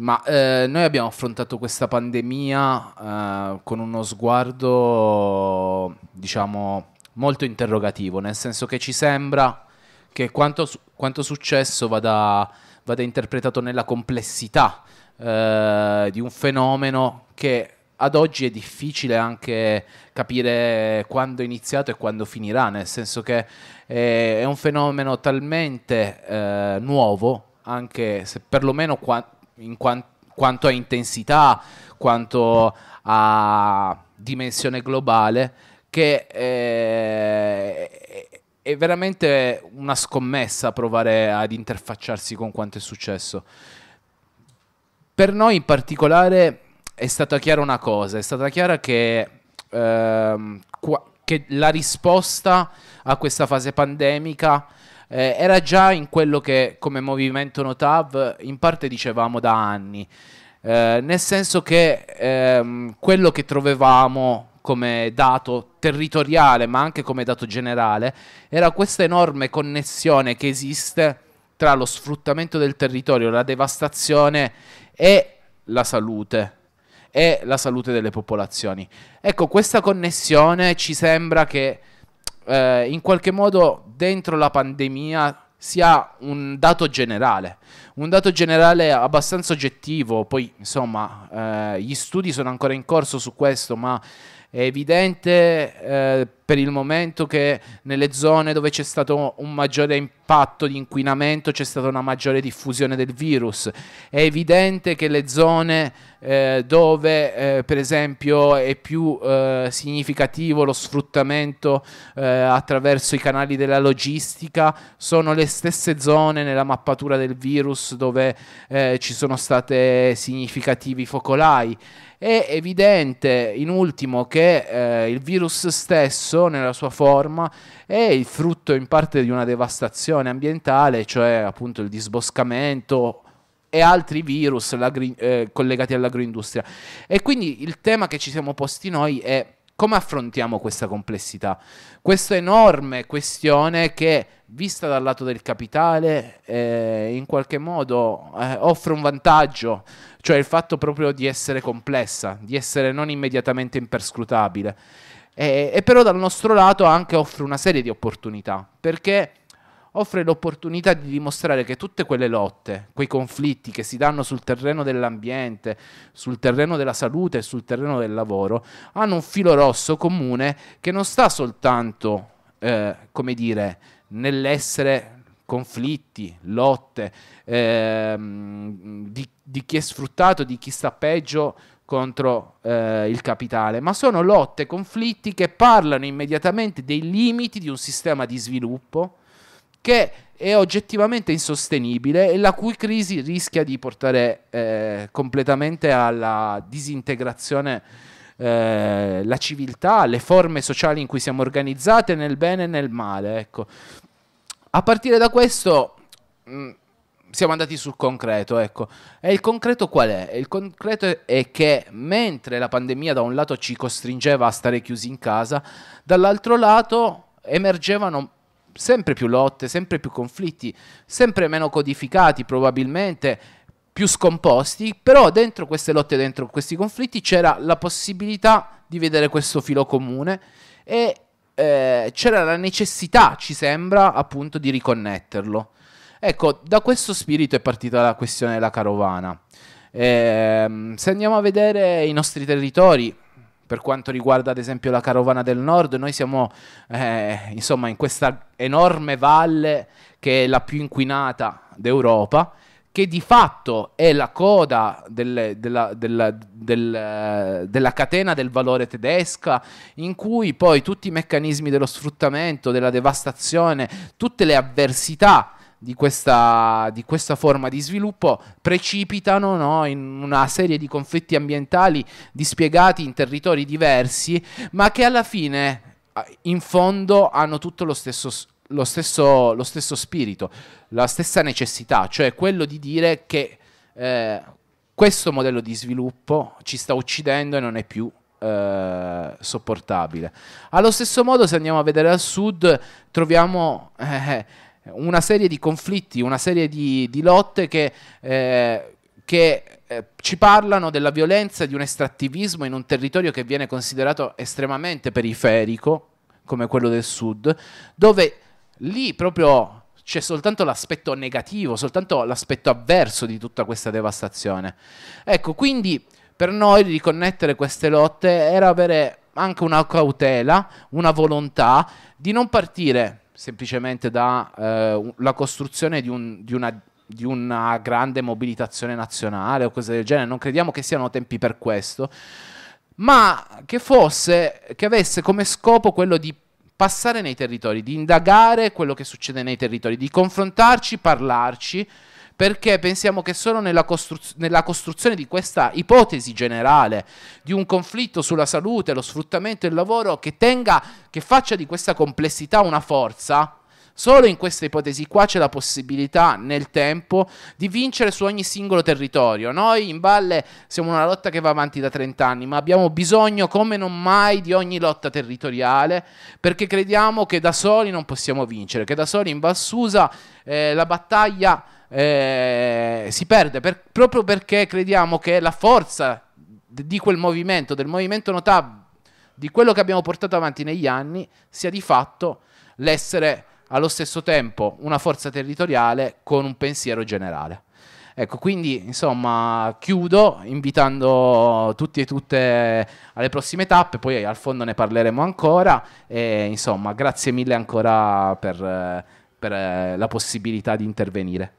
Ma eh, noi abbiamo affrontato questa pandemia eh, con uno sguardo, diciamo, molto interrogativo, nel senso che ci sembra che quanto, quanto successo vada, vada, interpretato nella complessità eh, di un fenomeno che ad oggi è difficile anche capire quando è iniziato e quando finirà, nel senso che è un fenomeno talmente eh, nuovo, anche se perlomeno qua, in quant- quanto a intensità, quanto a dimensione globale, che eh, è, è veramente una scommessa provare ad interfacciarsi con quanto è successo. Per noi in particolare è stata chiara una cosa, è stata chiara che, ehm, qua, che la risposta a questa fase pandemica eh, era già in quello che come movimento Notav in parte dicevamo da anni, eh, nel senso che ehm, quello che trovavamo come dato territoriale ma anche come dato generale era questa enorme connessione che esiste tra lo sfruttamento del territorio, la devastazione e la salute e la salute delle popolazioni. Ecco, questa connessione ci sembra che eh, in qualche modo dentro la pandemia sia un dato generale, un dato generale abbastanza oggettivo, poi insomma eh, gli studi sono ancora in corso su questo, ma è evidente eh, per il momento che nelle zone dove c'è stato un maggiore impatto impatto di inquinamento c'è stata una maggiore diffusione del virus. È evidente che le zone eh, dove eh, per esempio è più eh, significativo lo sfruttamento eh, attraverso i canali della logistica sono le stesse zone nella mappatura del virus dove eh, ci sono stati significativi focolai. È evidente, in ultimo, che eh, il virus stesso, nella sua forma, è il frutto in parte di una devastazione contaminazione ambientale, cioè appunto il disboscamento e altri virus eh, collegati all'agroindustria. E quindi il tema che ci siamo posti noi è come affrontiamo questa complessità, questa enorme questione che vista dal lato del capitale eh, in qualche modo eh, offre un vantaggio, cioè il fatto proprio di essere complessa, di essere non immediatamente imperscrutabile. E, e però dal nostro lato anche offre una serie di opportunità, perché offre l'opportunità di dimostrare che tutte quelle lotte, quei conflitti che si danno sul terreno dell'ambiente, sul terreno della salute e sul terreno del lavoro, hanno un filo rosso comune che non sta soltanto, eh, come dire, nell'essere conflitti, lotte eh, di, di, chi è sfruttato, di chi sta peggio contro eh, il capitale, ma sono lotte, conflitti che parlano immediatamente dei limiti di un sistema di sviluppo che è oggettivamente insostenibile e la cui crisi rischia di portare eh, completamente alla disintegrazione eh, la civiltà, le forme sociali in cui siamo organizzate nel bene e nel male. Ecco. A partire da questo mh, mm, siamo andati sul concreto. Ecco. E il concreto qual è? Il concreto è che mentre la pandemia da un lato ci costringeva a stare chiusi in casa, dall'altro lato emergevano sempre più lotte, sempre più conflitti, sempre meno codificati probabilmente, più scomposti, però dentro queste lotte, dentro questi conflitti c'era la possibilità di vedere questo filo comune e eh, c'era la necessità, ci sembra, appunto di riconnetterlo. Ecco, da questo spirito è partita la questione della carovana. Eh, se andiamo a vedere i nostri territori, per quanto riguarda ad esempio la carovana del nord, noi siamo eh, insomma in questa enorme valle che è la più inquinata d'Europa che di fatto è la coda del, della, della, del, eh, della, catena del valore tedesca, in cui poi tutti i meccanismi dello sfruttamento, della devastazione, tutte le avversità di questa, di questa, forma di sviluppo precipitano no, in una serie di conflitti ambientali dispiegati in territori diversi, ma che alla fine, in fondo, hanno tutto lo stesso, lo stesso, lo stesso spirito, la stessa necessità, cioè quello di dire che eh, questo modello di sviluppo ci sta uccidendo e non è più eh, sopportabile. Allo stesso modo, se andiamo a vedere al sud, troviamo... Eh, una serie di conflitti, una serie di, di lotte che, eh, che eh, ci parlano della violenza di un estrattivismo in un territorio che viene considerato estremamente periferico, come quello del sud, dove lì proprio c'è soltanto l'aspetto negativo, soltanto l'aspetto avverso di tutta questa devastazione. Ecco, quindi per noi riconnettere queste lotte era avere anche una cautela, una volontà di non partire semplicemente dalla eh, costruzione di, un, di una di una grande mobilitazione nazionale o cose del genere, non crediamo che siano tempi per questo, ma che fosse, che avesse come scopo quello di passare nei territori, di indagare quello che succede nei territori, di confrontarci, parlarci perché pensiamo che solo nella, costruz- nella costruzione di questa ipotesi generale di un conflitto sulla salute, lo sfruttamento e il lavoro che tenga, che faccia di questa complessità una forza, Solo in questa ipotesi qua c'è la possibilità nel tempo di vincere su ogni singolo territorio. Noi in Valle siamo una lotta che va avanti da 30 anni, ma abbiamo bisogno come non mai di ogni lotta territoriale perché crediamo che da soli non possiamo vincere, che da soli in Valsusa eh, la battaglia eh, si perde per, proprio perché crediamo che la forza di quel movimento, del movimento notabile, di quello che abbiamo portato avanti negli anni, sia di fatto l'essere allo stesso tempo una forza territoriale con un pensiero generale. Ecco, quindi insomma chiudo invitando tutti e tutte alle prossime tappe, poi al fondo ne parleremo ancora e insomma grazie mille ancora per, per eh, la possibilità di intervenire.